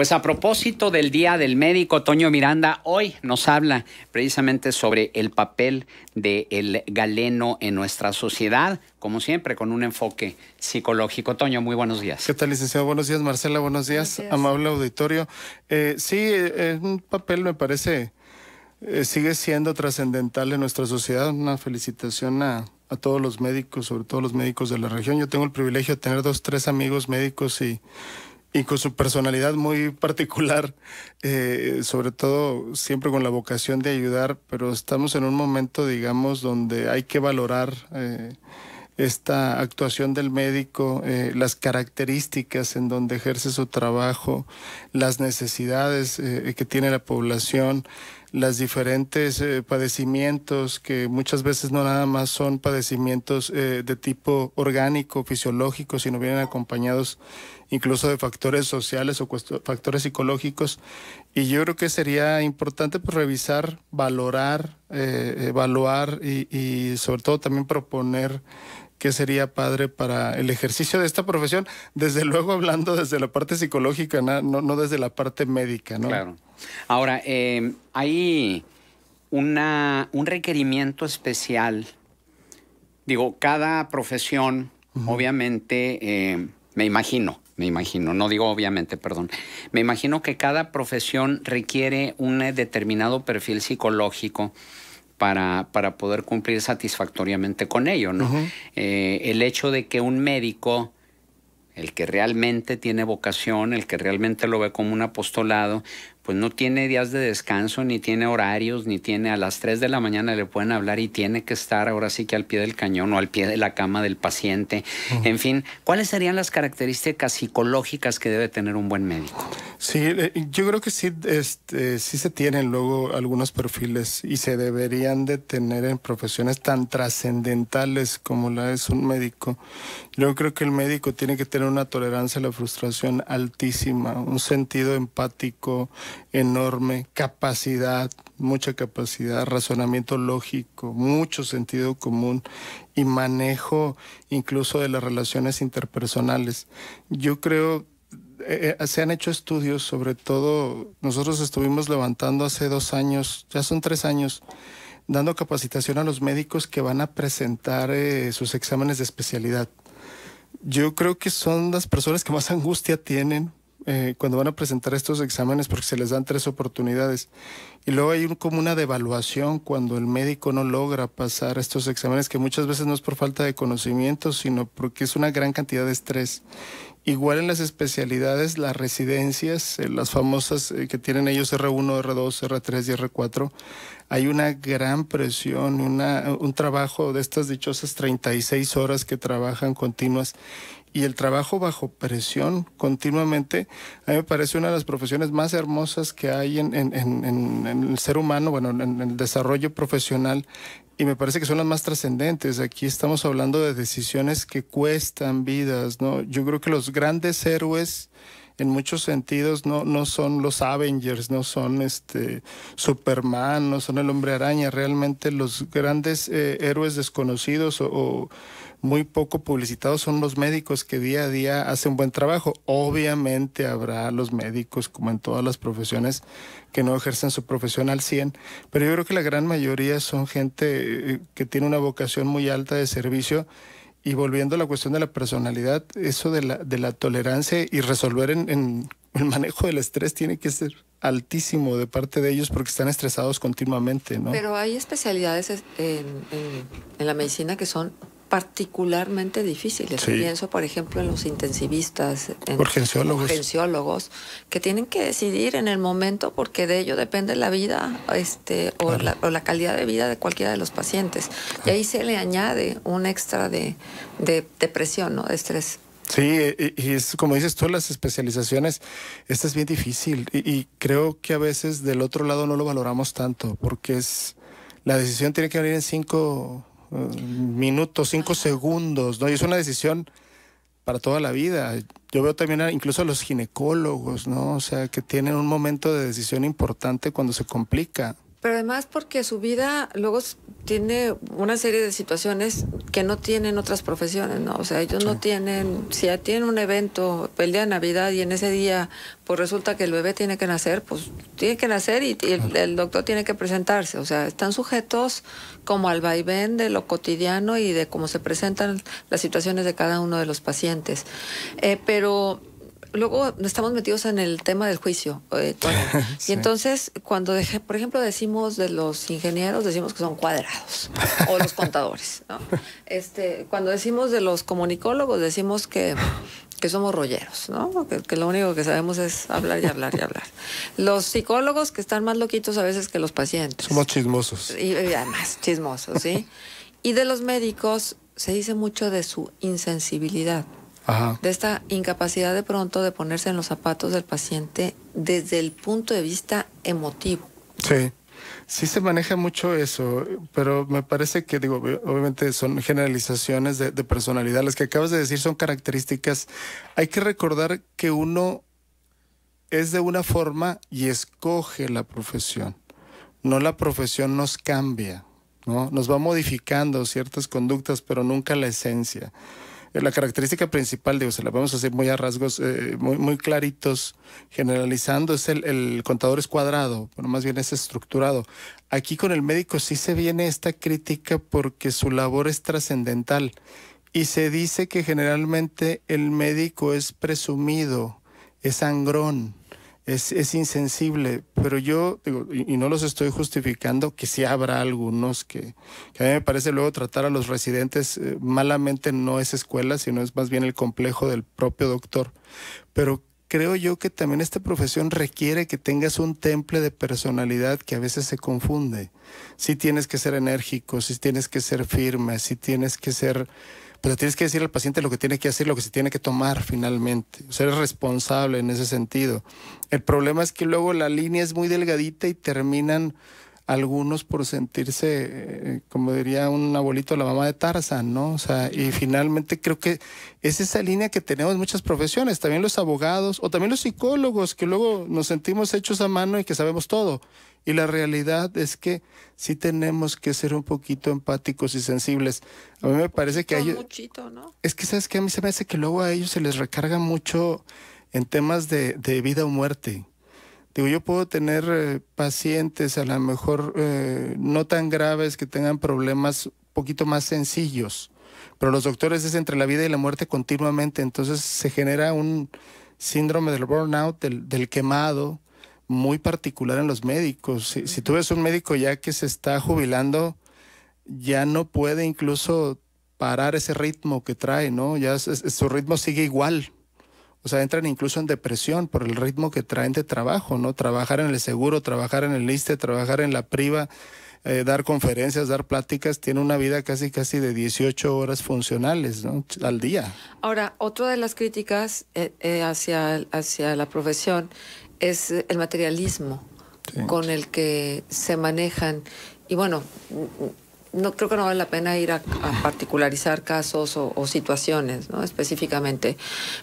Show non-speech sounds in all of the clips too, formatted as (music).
Pues a propósito del Día del Médico, Toño Miranda hoy nos habla precisamente sobre el papel del galeno en nuestra sociedad, como siempre, con un enfoque psicológico. Toño, muy buenos días. ¿Qué tal, licenciado? Buenos días, Marcela. Buenos días, amable auditorio. Eh, sí, eh, un papel me parece eh, sigue siendo trascendental en nuestra sociedad. Una felicitación a, a, todos los médicos, sobre todo los médicos de la región. Yo tengo el privilegio de tener dos, tres amigos médicos y, y con su personalidad muy particular, eh, sobre todo siempre con la vocación de ayudar, pero estamos en un momento, digamos, donde hay que valorar eh, esta actuación del médico, eh, las características en donde ejerce su trabajo, las necesidades que tiene la población las diferentes eh, padecimientos que muchas veces no nada más son padecimientos eh, de tipo orgánico, fisiológico, sino vienen acompañados incluso de factores sociales o factores psicológicos. Y yo creo que sería importante pues, revisar, valorar, eh, evaluar y, y sobre todo también proponer ¿Qué sería padre para el ejercicio de esta profesión, desde luego hablando desde la parte psicológica, no, no desde la parte médica, ¿no? Claro. Ahora, em, hay una, un requerimiento especial. Digo, cada profesión, obviamente, em, me imagino, me imagino, no digo obviamente, perdón, me imagino que cada profesión requiere un eh, determinado perfil psicológico para, poder cumplir satisfactoriamente con ello, ¿no? Eh, el hecho de que un médico, el que realmente tiene vocación, el que realmente lo ve como un apostolado, pues no tiene días de descanso, ni tiene horarios, ni tiene a las 3 de la mañana le pueden hablar y tiene que estar ahora sí que al pie del cañón o al pie de la cama del paciente. En fin, ¿cuáles serían las características psicológicas que debe tener un buen médico? Sí, eh, yo creo que sí, este, sí se tienen luego algunos perfiles y se deberían de tener en profesiones tan trascendentales como la es un médico. Yo creo que el médico tiene que tener una tolerancia a la frustración altísima, un sentido empático enorme, capacidad, mucha capacidad, razonamiento lógico, mucho sentido común y manejo incluso de las relaciones interpersonales. Yo creo eh, eh, se han hecho estudios, sobre todo nosotros estuvimos levantando hace dos años, ya son tres años, dando capacitación a los médicos que van a presentar eh, sus exámenes de especialidad. Yo creo que son las personas que más angustia tienen eh, cuando van a presentar estos exámenes porque se les dan tres oportunidades. Y luego hay como una devaluación cuando el médico no logra pasar estos exámenes, que muchas veces no es por falta de conocimiento, sino porque es una gran cantidad de estrés. Igual en las especialidades, las residencias, eh, las famosas eh, que tienen ellos R1, R2, R3 y R4, hay una gran presión, una, un trabajo de estas dichosas 36 horas que trabajan continuas y el trabajo bajo presión continuamente, a mí me parece una de las profesiones más hermosas que hay en, el ser humano, bueno, en el desarrollo profesional, y me parece que son las más trascendentes. Aquí estamos hablando de decisiones que cuestan vidas, ¿no? Yo creo que los grandes héroes en muchos sentidos no, no son los Avengers, no son este Superman, no son el hombre araña, realmente los grandes eh, héroes desconocidos o muy poco publicitados son los médicos que día a día hacen buen trabajo. Obviamente habrá los médicos, como en todas las profesiones, que no ejercen su profesión al 100, pero yo creo que la gran mayoría son gente eh, que tiene una vocación muy alta de servicio y volviendo a la cuestión de la personalidad, eso de la, de la tolerancia y resolver en, el manejo del estrés tiene que ser altísimo de parte de ellos porque están estresados continuamente, ¿no? Pero hay especialidades eh, en, en la medicina que son particularmente difíciles. Pienso, por ejemplo, en los intensivistas, en urgenciólogos. que tienen que decidir en el momento porque de ello depende la vida este, o, la, calidad de vida de cualquiera de los pacientes. Y ahí se le añade un extra de, de depresión, ¿no? de estrés. Sí, y, es como dices todas las especializaciones, esta es bien difícil y, y creo que a veces del otro lado no lo valoramos tanto porque es la decisión tiene que venir en cinco minutos, cinco segundos, ¿no? Y es una decisión para toda la vida. Yo veo también incluso a los ginecólogos, ¿no? O sea, que tienen un momento de decisión importante cuando se complica. Pero además porque su vida luego tiene una serie de situaciones que no tienen otras profesiones, ¿no? O sea, ellos no tienen, si ya tienen un evento, el día de Navidad y en ese día, pues resulta que el bebé tiene que nacer, pues tiene que nacer y, el, doctor tiene que presentarse. O sea, están sujetos como al vaivén de lo cotidiano y de cómo se presentan las situaciones de cada uno de los pacientes. Eh, pero luego estamos metidos en el tema del juicio. Eh, (laughs) y entonces, cuando, por ejemplo, decimos de los ingenieros, decimos que son cuadrados, o los contadores. (laughs) Este, cuando decimos de los comunicólogos, decimos que, somos rolleros, ¿no? Que, lo único que sabemos es hablar y hablar y hablar. Los psicólogos que están más loquitos a veces que los pacientes. Somos chismosos. y además, chismosos, ¿sí? (laughs) Y de los médicos se dice mucho de su insensibilidad de esta incapacidad de pronto de ponerse en los zapatos del paciente desde el punto de vista emotivo. Sí. Sí se maneja mucho eso, pero me parece que, digo, obviamente son generalizaciones de, de, personalidad. Las que acabas de decir son características. Hay que recordar que uno es de una forma y escoge la profesión. No la profesión nos cambia, ¿no? Nos va modificando ciertas conductas, pero nunca la esencia. Eh, la característica principal, digo, se la vamos a hacer muy a rasgos, eh, muy, muy claritos, generalizando, es el, contador es cuadrado, más bien es estructurado. Aquí con el médico sí se viene esta crítica porque su labor es trascendental y se dice que generalmente el médico es presumido, es sangrón, es, insensible, pero yo digo, y, no los estoy justificando, que sí habrá algunos que, a mí me parece luego tratar a los residentes eh, malamente no es escuela, sino es más bien el complejo del propio doctor, pero creo yo que también esta profesión requiere que tengas un temple de personalidad que a veces se confunde. Si tienes que ser enérgico, si tienes que ser firme, si tienes que ser pero tienes que decir al paciente lo que tiene que hacer, lo que se tiene que tomar finalmente. Ser responsable en ese sentido. El problema es que luego la línea es muy delgadita y terminan algunos por sentirse, eh, como diría un abuelito, la mamá de Tarzan, ¿no? O sea, y finalmente creo que es esa línea que tenemos muchas profesiones, también los abogados o también los psicólogos, que luego nos sentimos hechos a mano y que sabemos todo. Y la realidad es que sí tenemos que ser un poquito empáticos y sensibles. A mí me parece que hay... ellos... ¿no? Es que, ¿sabes que A mí se me hace que luego a ellos se les recarga mucho en temas de, de vida o muerte. Digo, yo puedo tener eh, pacientes a lo mejor eh, no tan graves que tengan problemas un poquito más sencillos, pero los doctores es entre la vida y la muerte continuamente, entonces se genera un síndrome del burnout, del, quemado, muy particular en los médicos. Si, si tú ves un médico ya que se está jubilando, ya no puede incluso parar ese ritmo que trae, ¿no? Ya su ritmo sigue igual, o sea, entran incluso en depresión por el ritmo que traen de trabajo, ¿no? Trabajar en el seguro, trabajar en el liste, trabajar en la priva, eh, dar conferencias, dar pláticas, tiene una vida casi casi de 18 horas funcionales, ¿no? Al día. Ahora, otra de las críticas eh, eh, hacia, hacia la profesión es el materialismo con el que se manejan. Y bueno, no creo que no vale la pena ir a, particularizar casos o, situaciones, ¿no? Específicamente.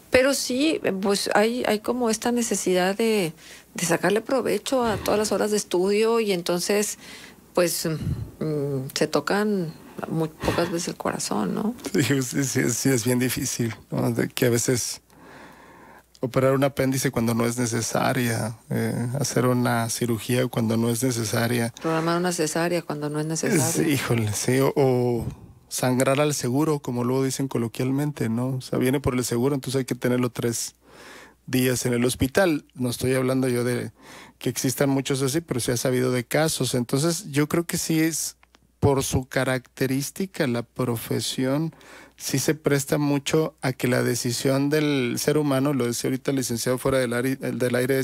Pero sí, pues hay, hay como esta necesidad de, sacarle provecho a todas las horas de estudio y entonces, pues, mm, se tocan muy pocas veces el corazón, ¿no? (laughs) sí es bien difícil, ¿no? que a veces operar un apéndice cuando no es necesaria, eh, hacer una cirugía cuando no es necesaria. Programar una cesárea cuando no es necesaria. híjole, sí, o, sangrar al seguro, como luego dicen coloquialmente, ¿no? O sea, viene por el seguro, entonces hay que tenerlo tres días en el hospital. No estoy hablando yo de que existan muchos así, pero se ha sabido de casos. Entonces, yo creo que sí es por su característica, la profesión, sí se presta mucho a que la decisión del ser humano, lo decía ahorita el licenciado fuera del aire, del aire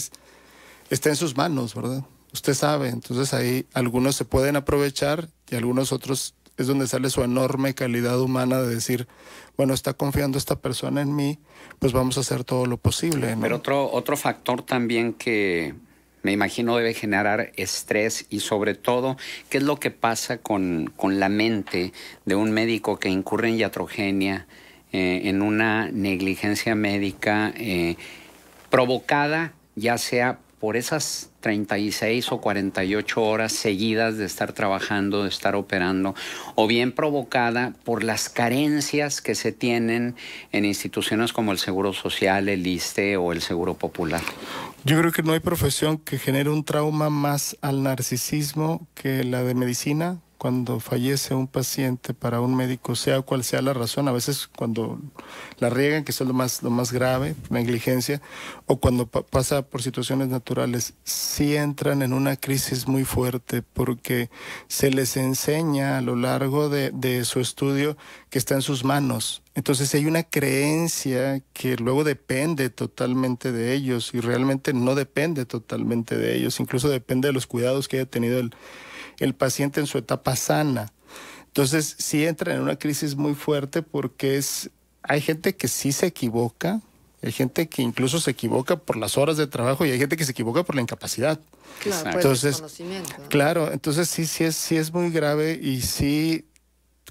está en sus manos, ¿verdad? Usted sabe, entonces ahí algunos se pueden aprovechar y algunos otros es donde sale su enorme calidad humana de decir, bueno, está confiando esta persona en mí, pues vamos a hacer todo lo posible. Pero otro, otro factor también que me imagino debe generar estrés y sobre todo, ¿qué es lo que pasa con, la mente de un médico que incurre en iatrogenia, eh, en una negligencia médica eh, provocada ya sea por esas 36 o 48 horas seguidas de estar trabajando, de estar operando, o bien provocada por las carencias que se tienen en instituciones como el Seguro Social, el ISTE o el Seguro Popular. Yo creo que no hay profesión que genere un trauma más al narcisismo que la de medicina, cuando fallece un paciente para un médico, sea cual sea la razón, a veces cuando la riegan, que es lo más, lo más grave, negligencia, o cuando pasa por situaciones naturales, sí entran en una crisis muy fuerte porque se les enseña a lo largo de, de su estudio que está en sus manos. Entonces hay una creencia que luego depende totalmente de ellos y realmente no depende totalmente de ellos, incluso depende de los cuidados que haya tenido el el paciente en su etapa sana. Entonces, sí entra en una crisis muy fuerte porque es, hay gente que sí se equivoca, hay gente que incluso se equivoca por las horas de trabajo y hay gente que se equivoca por la incapacidad. Claro, entonces, claro, entonces sí, sí es, es muy grave y sí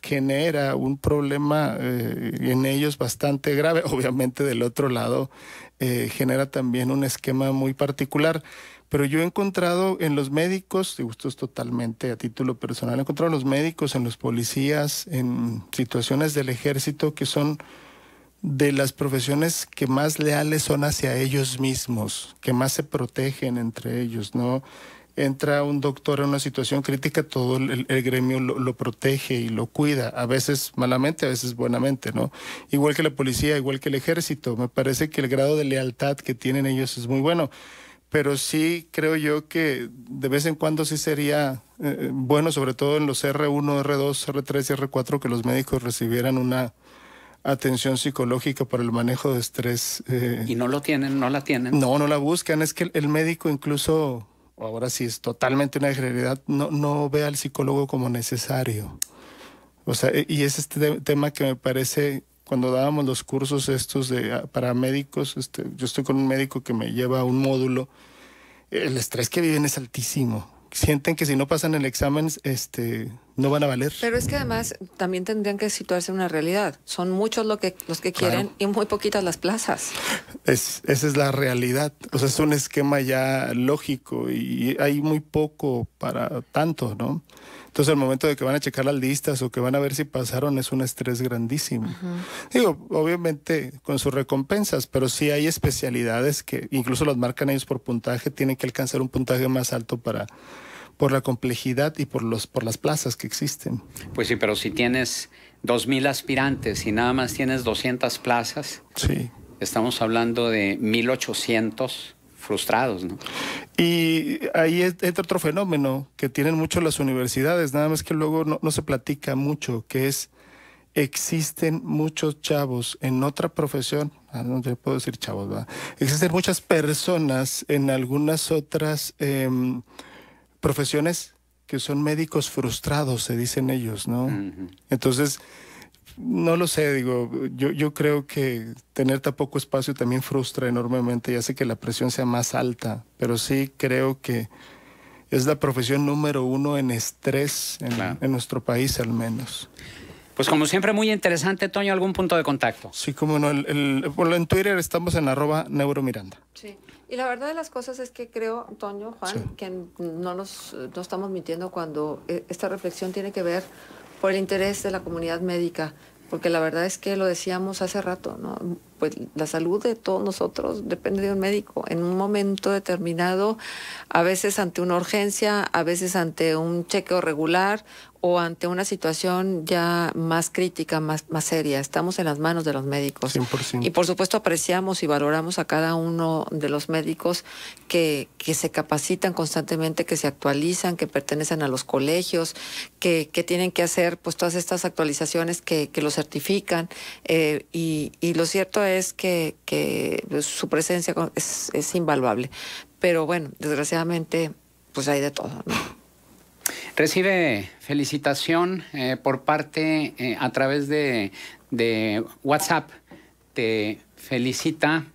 genera un problema eh, en ellos bastante grave. (laughs) Obviamente del otro lado eh, genera también un esquema muy particular. Pero yo he encontrado en los médicos, y esto es totalmente a título personal, he encontrado en los médicos, en los policías, en situaciones del ejército que son de las profesiones que más leales son hacia ellos mismos, que más se protegen entre ellos, ¿no? Entra un doctor en una situación crítica, todo el, gremio lo, lo, protege y lo cuida, a veces malamente, a veces buenamente, ¿no? Igual que la policía, igual que el ejército, me parece que el grado de lealtad que tienen ellos es muy bueno pero sí creo yo que de vez en cuando sí sería eh, eh, bueno, sobre todo en los R1, R2, R3 y R4, que los médicos recibieran una atención psicológica para el manejo de estrés. Eh, y no lo tienen, no la tienen. No, no la buscan. Es que el, médico incluso, ahora sí es totalmente una generalidad, no, no ve al psicólogo como necesario. O sea, e, y es este tema que me parece cuando dábamos los cursos estos de, ah, para médicos, este, yo estoy con un médico que me lleva un módulo, el estrés que viven es altísimo. Sienten que si no pasan el examen, este, no van a valer. Pero es que además también tendrían que situarse en una realidad. Son muchos lo que, los que quieren y muy poquitas las plazas. Es, esa es la realidad. O sea, es un esquema ya lógico y hay muy poco para tanto, ¿no? Entonces, el momento de que van a checar las listas o que van a ver si pasaron es un estrés grandísimo. Digo, obviamente con sus recompensas, pero sí hay especialidades que incluso las marcan ellos por puntaje, tienen que alcanzar un puntaje más alto para por la complejidad y por, los, por las plazas que existen. Pues sí, pero si tienes 2.000 aspirantes y nada más tienes 200 plazas, sí. estamos hablando de 1.800 frustrados, ¿no? Y ahí entra otro fenómeno que tienen mucho las universidades, nada más que luego no, se platica mucho, que es existen muchos chavos en otra profesión, ah, no te puedo decir chavos, ¿verdad? Existen muchas personas en algunas otras em, profesiones que son médicos frustrados, se dicen ellos, ¿no? Entonces, no lo sé, digo, yo, yo creo que tener tan poco espacio también frustra enormemente y hace que la presión sea más alta, pero sí creo que es la profesión número uno en estrés en, en nuestro país al menos. Pues como siempre, muy interesante, Toño, algún punto de contacto. Sí, como no, en Twitter estamos en arroba neuromiranda. Sí. Y la verdad de las cosas es que creo, Toño, Juan, que no nos estamos mintiendo cuando eh, esta reflexión tiene que ver por el interés de la comunidad médica, porque la verdad es que lo decíamos hace rato, ¿no? pues la salud de todos nosotros depende de un médico. En un momento determinado, a veces ante una urgencia, a veces ante un chequeo regular o ante una situación ya más crítica, más, más seria. Estamos en las manos de los médicos. 100%. Y por supuesto apreciamos y valoramos a cada uno de los médicos que, se capacitan constantemente, que se actualizan, que pertenecen a los colegios, que, tienen que hacer pues todas estas actualizaciones que, que los certifican. Eh, y, y lo cierto es es que, pues, su presencia es, invaluable. Pero bueno, desgraciadamente, pues hay de todo. Recibe felicitación eh, por parte eh, a través de, de WhatsApp. Te felicita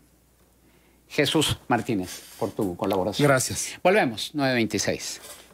Jesús Martínez por tu colaboración. Gracias. Volvemos, 926.